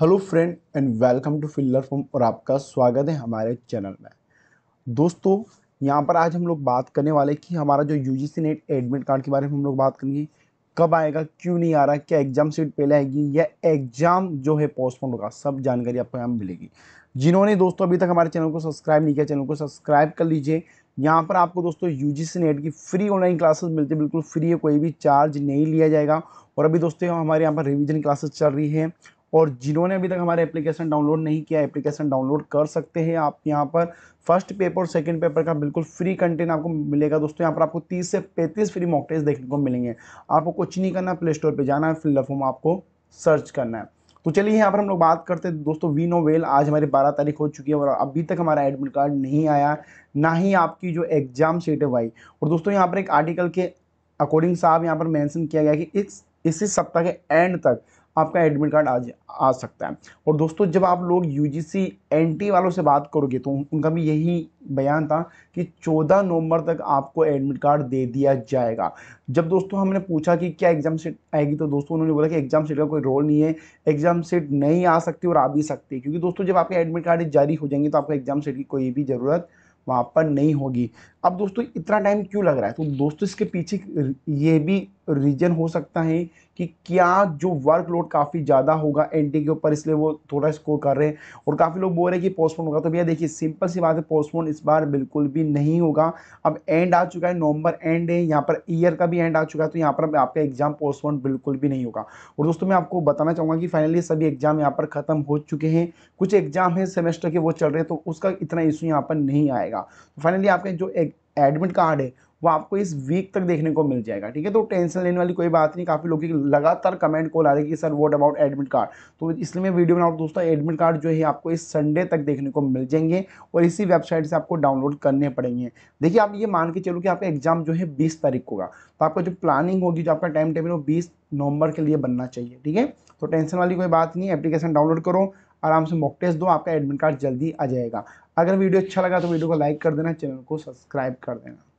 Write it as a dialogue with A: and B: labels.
A: hello friend and welcome to filler form और आपका स्वागत है हमारे चैनल में दोस्तों यहाँ पर आज हम लोग बात करने वाले कि हमारा जो U G C NET admit card के बारे में हम लोग बात करेंगे कब आएगा क्यों नहीं आ रहा क्या एग्ज़ाम सीट पहले आएगी या एग्ज़ाम जो है पोस्टपोन होगा सब जानकारी आपको यहाँ मिलेगी जिन्होंने दोस्तों अभी तक हमारे चैनल को सब्सक्राइब नहीं किया चैनल को सब्सक्राइब कर लीजिए यहाँ पर आपको दोस्तों यू जी सी नेट की फ्री ऑनलाइन क्लासेस मिलती है बिल्कुल फ्री है कोई भी चार्ज नहीं लिया जाएगा और अभी दोस्तों हमारे यहाँ पर रिविजन क्लासेस चल रही है और जिन्होंने अभी तक हमारे एप्लीकेशन डाउनलोड नहीं किया एप्लीकेशन डाउनलोड कर सकते हैं आप यहाँ पर फर्स्ट पेपर और सेकंड पेपर का बिल्कुल फ्री कंटेंट आपको मिलेगा दोस्तों यहाँ पर आपको 30 से 35 फ्री मॉक टेस्ट देखने को मिलेंगे आपको कुछ नहीं करना प्ले स्टोर पर जाना है फिल फॉर्म आपको सर्च करना है तो चलिए यहाँ पर हम लोग बात करते हैं दोस्तों वी नो वेल आज हमारी बारह तारीख हो चुकी है और अभी तक हमारा एडमिट कार्ड नहीं आया ना ही आपकी जो एग्ज़ाम सीट है वाई और दोस्तों यहाँ पर एक आर्टिकल के अकॉर्डिंग साहब यहाँ पर मेंशन किया गया कि इस इसी सप्ताह के एंड तक आपका एडमिट कार्ड आज आ सकता है और दोस्तों जब आप लोग यू जी एनटी वालों से बात करोगे तो उनका भी यही बयान था कि 14 नवंबर तक आपको एडमिट कार्ड दे दिया जाएगा जब दोस्तों हमने पूछा कि क्या एग्ज़ाम सीट आएगी तो दोस्तों उन्होंने बोला कि एग्ज़ाम सीट का कोई रोल नहीं है एग्ज़ाम सीट नहीं आ सकती और आ भी सकती क्योंकि दोस्तों जब आपके एडमिट कार्ड जारी हो जाएंगे तो आपको एग्ज़ाम सीट की कोई भी ज़रूरत वहाँ पर नहीं होगी अब दोस्तों इतना टाइम क्यों लग रहा है तो दोस्तों इसके पीछे ये भी रीजन हो सकता है कि क्या जो वर्कलोड काफ़ी ज़्यादा होगा एनटी के ऊपर इसलिए वो थोड़ा स्कोर कर रहे हैं और काफ़ी लोग बोल रहे हैं कि पोस्टपोन होगा तो भैया देखिए सिंपल सी बात है पोस्टपोन इस बार बिल्कुल भी नहीं होगा अब एंड आ चुका है नवंबर एंड है यहाँ पर ईयर का भी एंड आ चुका है तो यहाँ पर आपका एग्जाम पोस्टपोन बिल्कुल भी नहीं होगा और दोस्तों मैं आपको बताना चाहूँगा कि फाइनली सभी एग्जाम यहाँ पर ख़त्म हो चुके हैं कुछ एग्जाम है सेमेस्टर के वो चल रहे हैं तो उसका इतना इशू यहाँ पर नहीं आएगा जाएगा तो फाइनली आपके जो एडमिट कार्ड है वो आपको इस वीक तक देखने को मिल जाएगा ठीक है तो टेंशन लेने वाली कोई बात नहीं काफ़ी लोगों की लगातार कमेंट कॉल आ रही है कि sir what about admit card तो इसलिए मैं वीडियो बना दोस्तों एडमिट कार्ड जो है आपको इस संडे तक देखने को मिल जाएंगे और इसी वेबसाइट से आपको डाउनलोड करने पड़ेंगे देखिए आप ये मान के चलो कि आपका एग्जाम जो है बीस तारीख को होगा तो आपका जो प्लानिंग होगी जो आपका टाइम टेबल वो बीस नवंबर के लिए बनना चाहिए ठीक है तो टेंशन वाली कोई बात नहीं एप्लीकेशन डाउनलोड करो आराम से मॉक टेस्ट दो आपका एडमिट कार्ड जल्दी आ जाएगा अगर वीडियो अच्छा लगा तो वीडियो को लाइक कर देना चैनल को सब्सक्राइब कर देना